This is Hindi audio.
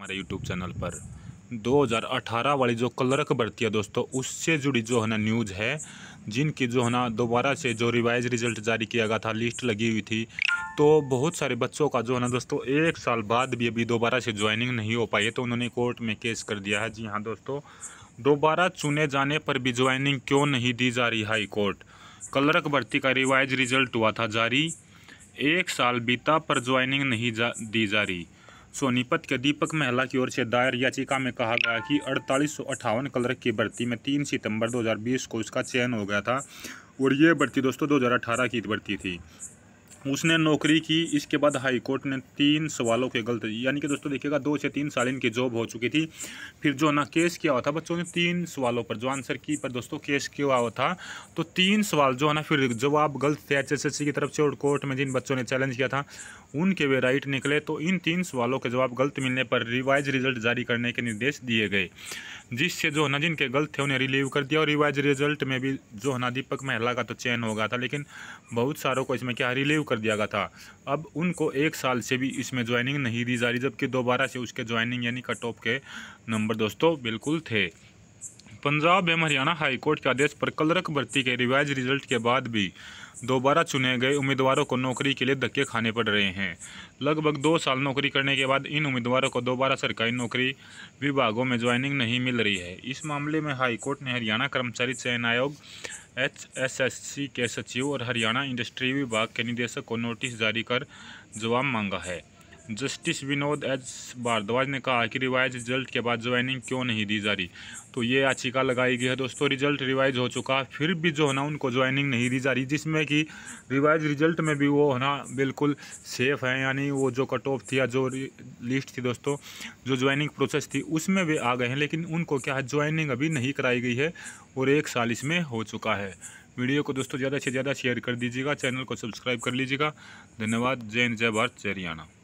हमारे यूट्यूब चैनल पर 2018 वाली जो क्लर्क भर्ती है दोस्तों उससे जुड़ी जो है ना न्यूज़ है जिनकी जो है ना दोबारा से जो रिवाइज रिजल्ट जारी किया गया था लिस्ट लगी हुई थी तो बहुत सारे बच्चों का जो है ना दोस्तों एक साल बाद भी अभी दोबारा से ज्वाइनिंग नहीं हो पाई है तो उन्होंने कोर्ट में केस कर दिया है जी हाँ दोस्तों दोबारा चुने जाने पर भी ज्वाइनिंग क्यों नहीं दी जा रही हाई कोर्ट क्लर्क भर्ती का रिवाइज रिजल्ट हुआ था जारी एक साल बीता पर ज्वाइनिंग नहीं जा दी जा रही सोनीपत के दीपक महला की ओर से दायर याचिका में कहा गया कि अड़तालीस कलर की भर्ती में 3 सितंबर 2020 को इसका चयन हो गया था और ये भर्ती दोस्तों 2018 की भर्ती थी उसने नौकरी की इसके बाद हाईकोर्ट ने तीन सवालों के गलत यानी कि दोस्तों देखिएगा दो से तीन साल इनकी जॉब हो चुकी थी फिर जो ना केस किया हुआ था बच्चों ने तीन सवालों पर जो आंसर की पर दोस्तों केस किया हुआ था तो तीन सवाल जो है ना फिर जवाब गलत थे एच की तरफ से और कोर्ट में जिन बच्चों ने चैलेंज किया था उनके वे राइट निकले तो इन तीन सवालों के जवाब गलत मिलने पर रिवाइज रिजल्ट जारी करने के निर्देश दिए गए जिससे जो है ना जिनके गलत थे उन्हें रिलीव कर दिया और रिवाइज रिजल्ट में भी जो है ना दीपक महिला का तो चयन हो गया था लेकिन बहुत सारों को इसमें क्या रिलीव कर दिया गया था अब उनको एक साल से भी इसमें ज्वाइनिंग नहीं दी जा रही जबकि दोबारा से उसके ज्वाइनिंग यानी कट ऑफ के नंबर दोस्तों बिल्कुल थे पंजाब एवं हरियाणा हाईकोर्ट के आदेश पर कलरक भर्ती के रिवाइज रिजल्ट के बाद भी दोबारा चुने गए उम्मीदवारों को नौकरी के लिए धक्के खाने पड़ रहे हैं लगभग दो साल नौकरी करने के बाद इन उम्मीदवारों को दोबारा सरकारी नौकरी विभागों में ज्वाइनिंग नहीं मिल रही है इस मामले में हाईकोर्ट ने हरियाणा कर्मचारी चयन आयोग एचएसएससी के सचिव और हरियाणा इंडस्ट्री विभाग के निदेशक को नोटिस जारी कर जवाब मांगा है जस्टिस विनोद एच भारद्वाज ने कहा कि रिवाइज रिजल्ट के बाद ज्वाइनिंग क्यों नहीं दी जा रही तो ये याचिका लगाई गई है दोस्तों रिजल्ट रिवाइज हो चुका फिर भी जो है ना उनको ज्वाइनिंग नहीं दी जा रही जिसमें कि रिवाइज रिजल्ट में भी वो है ना बिल्कुल सेफ़ है यानी वो जो कट ऑफ थी या जो लिस्ट थी दोस्तों जो ज्वाइनिंग प्रोसेस थी उसमें भी आ गए हैं लेकिन उनको क्या है ज्वाइनिंग अभी नहीं कराई गई है और एक साल इसमें हो चुका है वीडियो को दोस्तों ज़्यादा से ज़्यादा शेयर कर दीजिएगा चैनल को सब्सक्राइब कर लीजिएगा धन्यवाद जय जय भारत जय हरियाणा